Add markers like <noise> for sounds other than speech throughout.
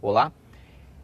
Olá,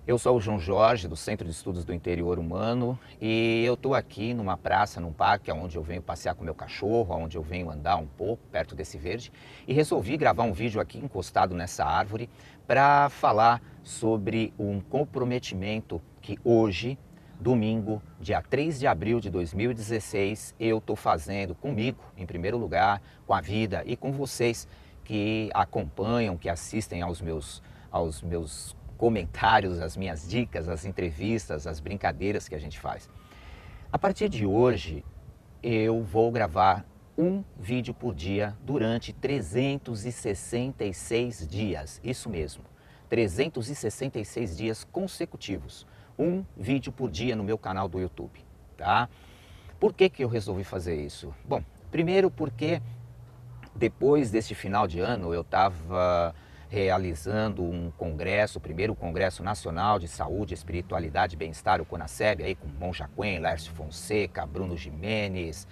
eu sou o João Jorge, do Centro de Estudos do Interior Humano, e eu estou aqui numa praça, num parque, onde eu venho passear com meu cachorro, onde eu venho andar um pouco perto desse verde, e resolvi gravar um vídeo aqui encostado nessa árvore para falar sobre um comprometimento que hoje, domingo, dia 3 de abril de 2016, eu estou fazendo comigo, em primeiro lugar, com a vida e com vocês que acompanham, que assistem aos meus aos meus comentários, as minhas dicas, as entrevistas, as brincadeiras que a gente faz. A partir de hoje, eu vou gravar um vídeo por dia durante 366 dias. Isso mesmo, 366 dias consecutivos. Um vídeo por dia no meu canal do YouTube, tá? Por que, que eu resolvi fazer isso? Bom, primeiro porque depois deste final de ano eu estava realizando um congresso, o primeiro Congresso Nacional de Saúde, Espiritualidade e Bem-Estar, o CONASEB, aí com Monja Quen, Lércio Fonseca, Bruno Jimenez,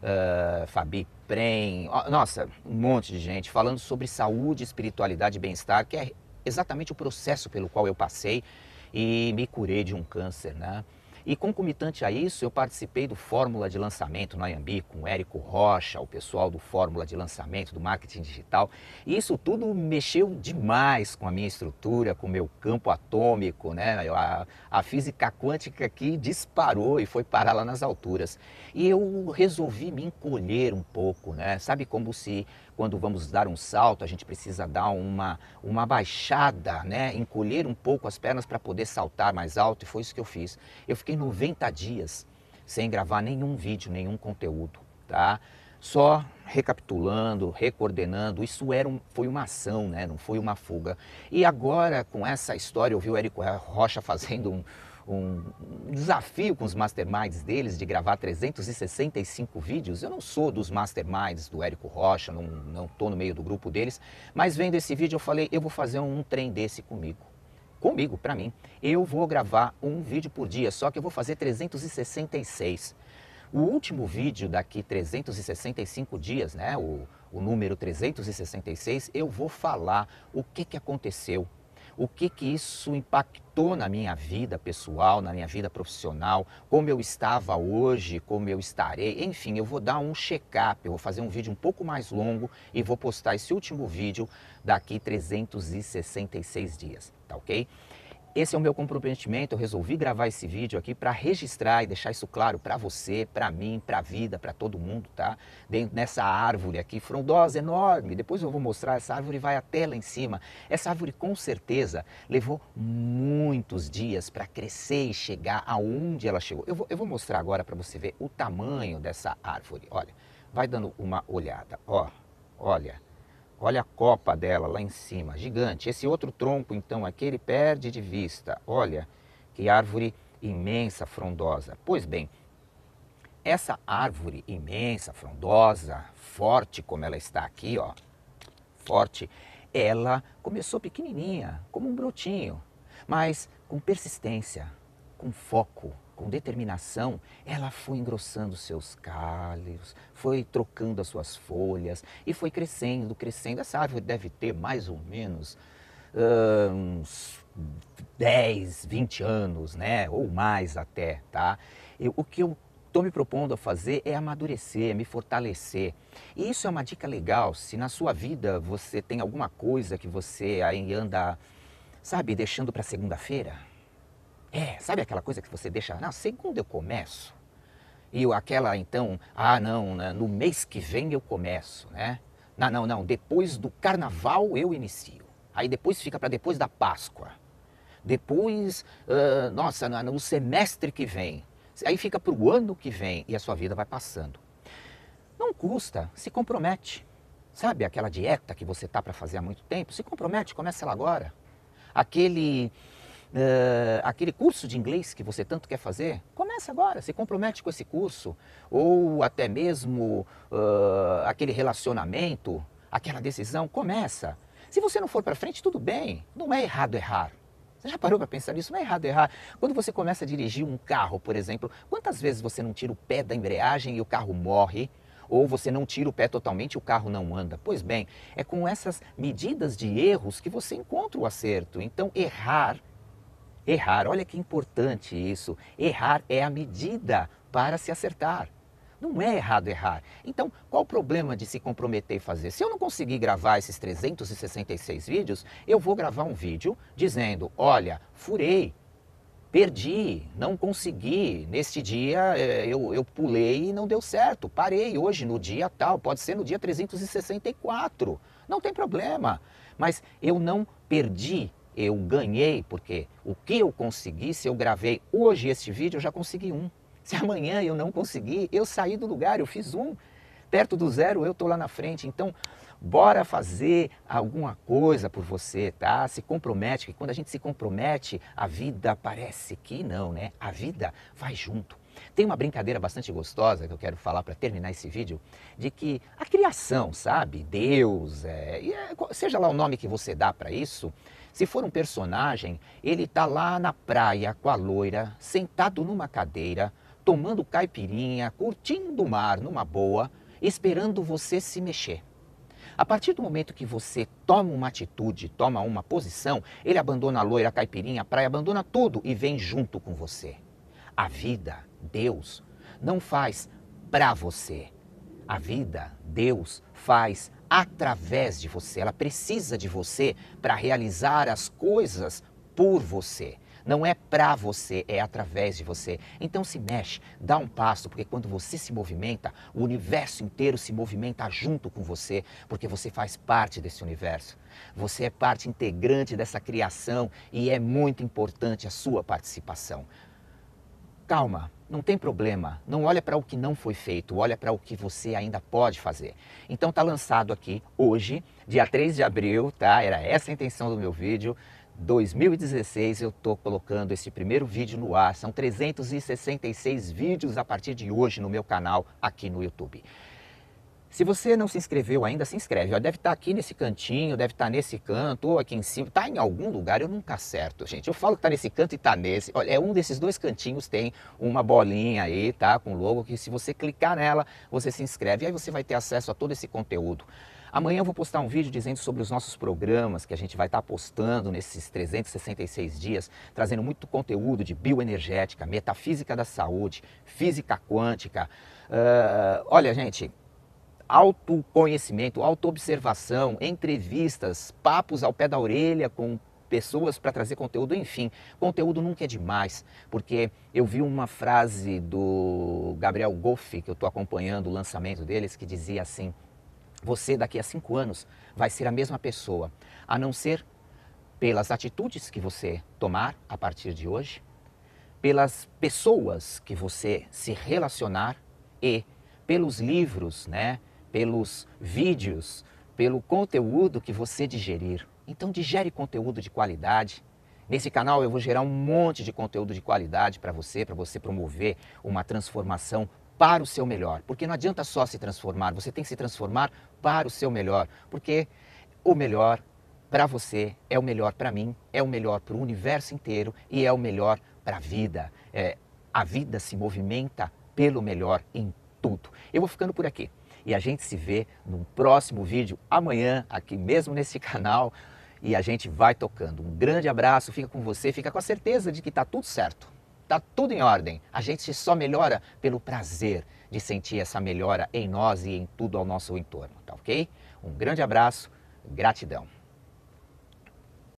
uh, Fabi Prem, nossa, um monte de gente falando sobre saúde, espiritualidade e bem-estar, que é exatamente o processo pelo qual eu passei e me curei de um câncer, né? E concomitante a isso, eu participei do Fórmula de Lançamento no Ayambi com o Érico Rocha, o pessoal do Fórmula de Lançamento, do Marketing Digital. E isso tudo mexeu demais com a minha estrutura, com o meu campo atômico, né? A, a física quântica que disparou e foi parar lá nas alturas. E eu resolvi me encolher um pouco, né? Sabe como se quando vamos dar um salto, a gente precisa dar uma, uma baixada, né? encolher um pouco as pernas para poder saltar mais alto, e foi isso que eu fiz. Eu fiquei 90 dias sem gravar nenhum vídeo, nenhum conteúdo, tá? Só recapitulando, recoordenando, isso era um, foi uma ação, né? não foi uma fuga. E agora, com essa história, eu vi o Érico Rocha <laughs> fazendo um, um desafio com os masterminds deles de gravar 365 vídeos. Eu não sou dos masterminds do Érico Rocha, não, não tô no meio do grupo deles, mas vendo esse vídeo eu falei, eu vou fazer um trem desse comigo comigo, para mim. Eu vou gravar um vídeo por dia, só que eu vou fazer 366. O último vídeo daqui 365 dias, né, o, o número 366, eu vou falar o que, que aconteceu o que que isso impactou na minha vida pessoal, na minha vida profissional, como eu estava hoje, como eu estarei, enfim, eu vou dar um check-up, eu vou fazer um vídeo um pouco mais longo e vou postar esse último vídeo daqui 366 dias, tá ok? Esse é o meu comprometimento. Eu resolvi gravar esse vídeo aqui para registrar e deixar isso claro para você, para mim, para a vida, para todo mundo, tá? Dentro nessa árvore aqui, frondosa, enorme. Depois eu vou mostrar. Essa árvore vai até lá em cima. Essa árvore, com certeza, levou muitos dias para crescer e chegar aonde ela chegou. Eu vou, eu vou mostrar agora para você ver o tamanho dessa árvore. Olha, vai dando uma olhada. Ó, olha. Olha a copa dela lá em cima, gigante. Esse outro tronco, então, aqui ele perde de vista. Olha que árvore imensa, frondosa. Pois bem, essa árvore imensa, frondosa, forte como ela está aqui, ó, forte, ela começou pequenininha, como um brotinho, mas com persistência, com foco, com determinação, ela foi engrossando seus calhos, foi trocando as suas folhas e foi crescendo, crescendo. Essa árvore deve ter mais ou menos uh, uns 10, 20 anos, né? Ou mais até, tá? Eu, o que eu estou me propondo a fazer é amadurecer, me fortalecer. E isso é uma dica legal. Se na sua vida você tem alguma coisa que você aí anda, sabe, deixando para segunda-feira, é, sabe aquela coisa que você deixa, na segunda eu começo. E aquela então, ah não, né, no mês que vem eu começo, né? Não, não, não, depois do carnaval eu inicio. Aí depois fica para depois da Páscoa. Depois, uh, nossa, no semestre que vem. Aí fica para o ano que vem e a sua vida vai passando. Não custa, se compromete. Sabe aquela dieta que você tá para fazer há muito tempo? Se compromete, começa ela agora. Aquele Uh, aquele curso de inglês que você tanto quer fazer, começa agora, se compromete com esse curso. Ou até mesmo uh, aquele relacionamento, aquela decisão, começa. Se você não for para frente, tudo bem, não é errado errar. Você já parou para pensar nisso? Não é errado errar. Quando você começa a dirigir um carro, por exemplo, quantas vezes você não tira o pé da embreagem e o carro morre? ou você não tira o pé totalmente e o carro não anda. Pois bem, é com essas medidas de erros que você encontra o acerto. Então, errar Errar, olha que importante isso. Errar é a medida para se acertar. Não é errado errar. Então, qual o problema de se comprometer e fazer? Se eu não conseguir gravar esses 366 vídeos, eu vou gravar um vídeo dizendo: olha, furei, perdi, não consegui, neste dia eh, eu, eu pulei e não deu certo, parei hoje no dia tal, pode ser no dia 364, não tem problema, mas eu não perdi eu ganhei, porque o que eu consegui, se eu gravei hoje este vídeo, eu já consegui um. Se amanhã eu não conseguir, eu saí do lugar, eu fiz um. Perto do zero, eu estou lá na frente. Então, bora fazer alguma coisa por você, tá? Se compromete, que quando a gente se compromete, a vida parece que não, né? A vida vai junto. Tem uma brincadeira bastante gostosa que eu quero falar para terminar esse vídeo, de que a criação, sabe? Deus, é, é seja lá o nome que você dá para isso, se for um personagem, ele está lá na praia com a loira, sentado numa cadeira, tomando caipirinha, curtindo o mar numa boa, esperando você se mexer. A partir do momento que você toma uma atitude, toma uma posição, ele abandona a loira, a caipirinha, a praia, abandona tudo e vem junto com você. A vida, Deus, não faz para você, a vida, Deus, faz através de você. Ela precisa de você para realizar as coisas por você. Não é para você, é através de você. Então se mexe, dá um passo, porque quando você se movimenta, o universo inteiro se movimenta junto com você, porque você faz parte desse universo. Você é parte integrante dessa criação e é muito importante a sua participação calma, não tem problema. Não olha para o que não foi feito, olha para o que você ainda pode fazer. Então tá lançado aqui hoje, dia 3 de abril, tá? Era essa a intenção do meu vídeo. 2016 eu tô colocando esse primeiro vídeo no ar. São 366 vídeos a partir de hoje no meu canal aqui no YouTube. Se você não se inscreveu ainda, se inscreve. Ó, deve estar tá aqui nesse cantinho, deve estar tá nesse canto, ou aqui em cima. Está em algum lugar, eu nunca acerto, gente. Eu falo que está nesse canto e está nesse. Olha, é um desses dois cantinhos, tem uma bolinha aí, tá? Com logo, que se você clicar nela, você se inscreve. E aí você vai ter acesso a todo esse conteúdo. Amanhã eu vou postar um vídeo dizendo sobre os nossos programas que a gente vai estar tá postando nesses 366 dias, trazendo muito conteúdo de bioenergética, metafísica da saúde, física quântica. Uh, olha, gente, autoconhecimento, autoobservação, entrevistas, papos ao pé da orelha com pessoas para trazer conteúdo, enfim, conteúdo nunca é demais, porque eu vi uma frase do Gabriel Goff, que eu estou acompanhando o lançamento deles, que dizia assim, você daqui a cinco anos vai ser a mesma pessoa, a não ser pelas atitudes que você tomar a partir de hoje, pelas pessoas que você se relacionar e pelos livros, né, pelos vídeos, pelo conteúdo que você digerir. Então digere conteúdo de qualidade. Nesse canal eu vou gerar um monte de conteúdo de qualidade para você, para você promover uma transformação para o seu melhor. Porque não adianta só se transformar, você tem que se transformar para o seu melhor. Porque o melhor para você é o melhor para mim, é o melhor para o universo inteiro e é o melhor para a vida. É, a vida se movimenta pelo melhor em tudo. Eu vou ficando por aqui. E a gente se vê no próximo vídeo amanhã, aqui mesmo nesse <laughs> canal. E a gente vai tocando. Um grande abraço, fica com você, fica com a certeza de que está tudo certo, está tudo em ordem. A gente só melhora pelo prazer de sentir essa melhora em nós e em tudo ao nosso entorno, tá ok? Um grande abraço, gratidão.